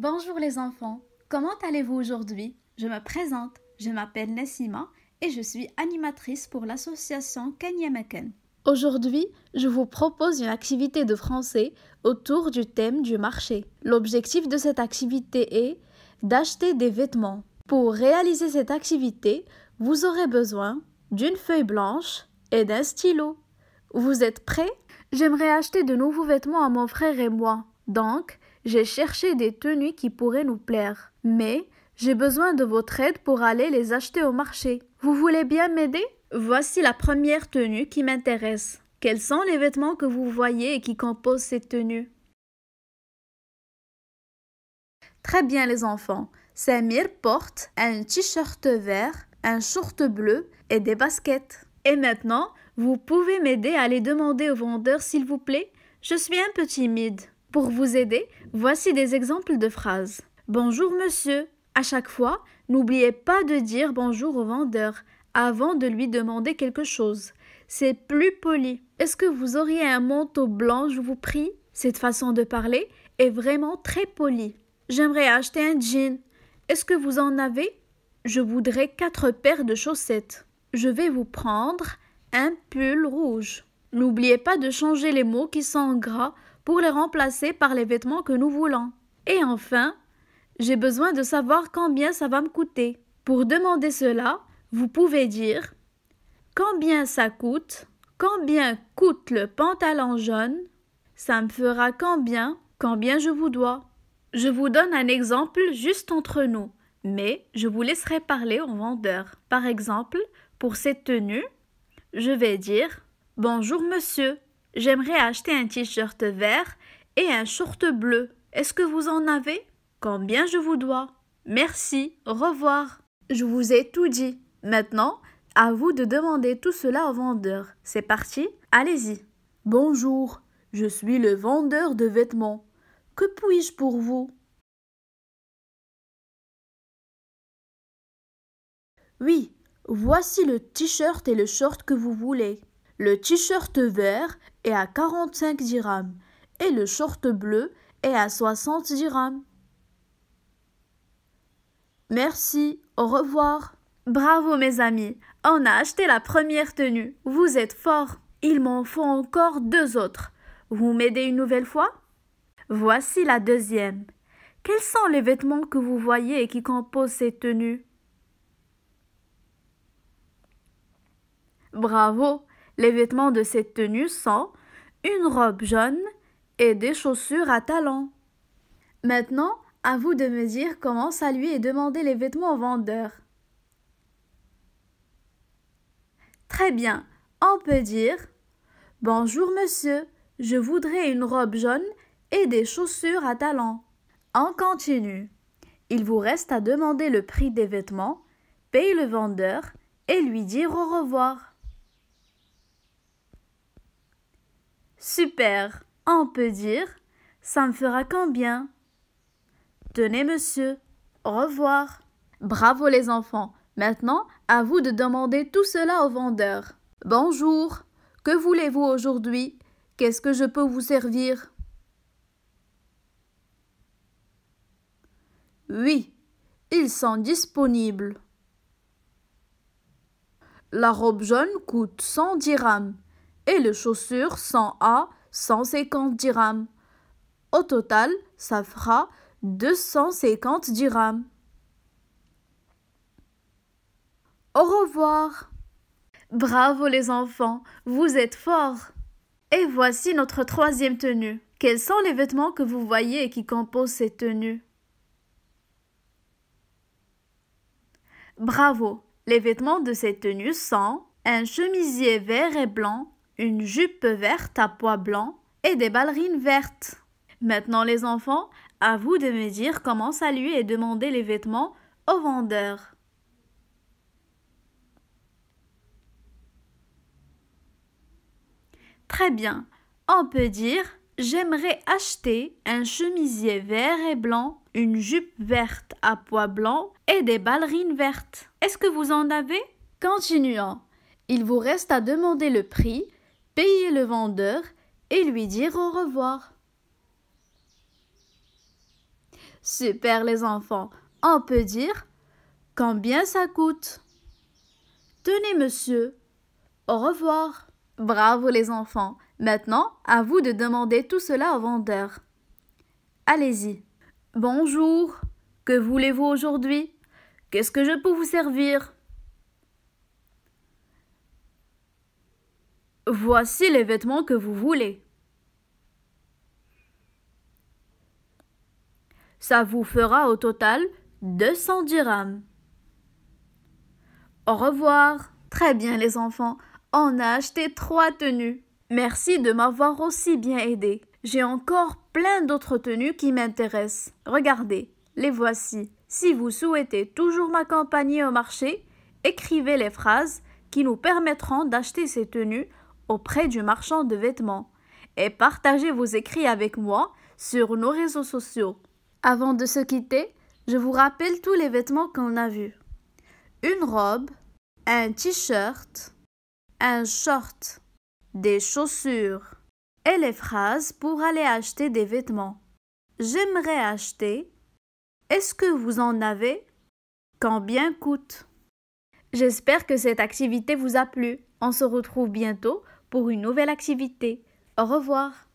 Bonjour les enfants, comment allez-vous aujourd'hui Je me présente, je m'appelle Nassima et je suis animatrice pour l'association Kanyamakan. Aujourd'hui, je vous propose une activité de français autour du thème du marché. L'objectif de cette activité est d'acheter des vêtements. Pour réaliser cette activité, vous aurez besoin d'une feuille blanche et d'un stylo. Vous êtes prêts J'aimerais acheter de nouveaux vêtements à mon frère et moi. Donc, j'ai cherché des tenues qui pourraient nous plaire, mais j'ai besoin de votre aide pour aller les acheter au marché. Vous voulez bien m'aider Voici la première tenue qui m'intéresse. Quels sont les vêtements que vous voyez et qui composent cette tenue Très bien les enfants. Samir porte un t-shirt vert, un short bleu et des baskets. Et maintenant, vous pouvez m'aider à les demander au vendeur s'il vous plaît Je suis un peu timide. Pour vous aider, voici des exemples de phrases. Bonjour monsieur. À chaque fois, n'oubliez pas de dire bonjour au vendeur avant de lui demander quelque chose. C'est plus poli. Est-ce que vous auriez un manteau blanc, je vous prie Cette façon de parler est vraiment très polie. J'aimerais acheter un jean. Est-ce que vous en avez Je voudrais quatre paires de chaussettes. Je vais vous prendre un pull rouge. N'oubliez pas de changer les mots qui sont en gras pour les remplacer par les vêtements que nous voulons. Et enfin, j'ai besoin de savoir combien ça va me coûter. Pour demander cela, vous pouvez dire combien ça coûte, combien coûte le pantalon jaune, ça me fera combien, combien je vous dois. Je vous donne un exemple juste entre nous, mais je vous laisserai parler au vendeur. Par exemple, pour cette tenue, je vais dire Bonjour monsieur, J'aimerais acheter un t-shirt vert et un short bleu. Est-ce que vous en avez Combien je vous dois Merci, au revoir. Je vous ai tout dit. Maintenant, à vous de demander tout cela au vendeur. C'est parti, allez-y. Bonjour, je suis le vendeur de vêtements. Que puis-je pour vous Oui, voici le t-shirt et le short que vous voulez. Le t-shirt vert à 45 dirhams et le short bleu est à 60 dirhams. Merci, au revoir. Bravo mes amis, on a acheté la première tenue, vous êtes forts. Il m'en faut encore deux autres. Vous m'aidez une nouvelle fois Voici la deuxième. Quels sont les vêtements que vous voyez et qui composent ces tenues Bravo Les vêtements de cette tenue sont une robe jaune et des chaussures à talons. Maintenant, à vous de me dire comment saluer et demander les vêtements au vendeur. Très bien, on peut dire Bonjour monsieur, je voudrais une robe jaune et des chaussures à talons. On continue. Il vous reste à demander le prix des vêtements, payer le vendeur et lui dire au revoir. Super, on peut dire ça me fera combien Tenez, monsieur. Au revoir. Bravo, les enfants. Maintenant, à vous de demander tout cela au vendeur. Bonjour. Que voulez-vous aujourd'hui Qu'est-ce que je peux vous servir Oui, ils sont disponibles. La robe jaune coûte 100 dirhams et les chaussures sont à 150 dirhams. Au total, ça fera 250 dirhams. Au revoir. Bravo les enfants, vous êtes forts. Et voici notre troisième tenue. Quels sont les vêtements que vous voyez et qui composent cette tenue Bravo, les vêtements de cette tenue sont un chemisier vert et blanc une jupe verte à pois blanc et des ballerines vertes. Maintenant les enfants, à vous de me dire comment saluer et demander les vêtements au vendeur. Très bien, on peut dire J'aimerais acheter un chemisier vert et blanc, une jupe verte à pois blanc et des ballerines vertes. Est-ce que vous en avez Continuons. Il vous reste à demander le prix payer le vendeur et lui dire au revoir. Super les enfants, on peut dire combien ça coûte. Tenez monsieur, au revoir. Bravo les enfants. Maintenant, à vous de demander tout cela au vendeur. Allez-y. Bonjour. Que voulez-vous aujourd'hui Qu'est-ce que je peux vous servir Voici les vêtements que vous voulez. Ça vous fera au total 200 dirhams. Au revoir. Très bien les enfants, on a acheté trois tenues. Merci de m'avoir aussi bien aidé. J'ai encore plein d'autres tenues qui m'intéressent. Regardez, les voici. Si vous souhaitez toujours m'accompagner au marché, écrivez les phrases qui nous permettront d'acheter ces tenues auprès du marchand de vêtements et partagez vos écrits avec moi sur nos réseaux sociaux. Avant de se quitter, je vous rappelle tous les vêtements qu'on a vus. Une robe, un t-shirt, un short, des chaussures et les phrases pour aller acheter des vêtements. J'aimerais acheter. Est-ce que vous en avez Combien coûte J'espère que cette activité vous a plu. On se retrouve bientôt pour une nouvelle activité. Au revoir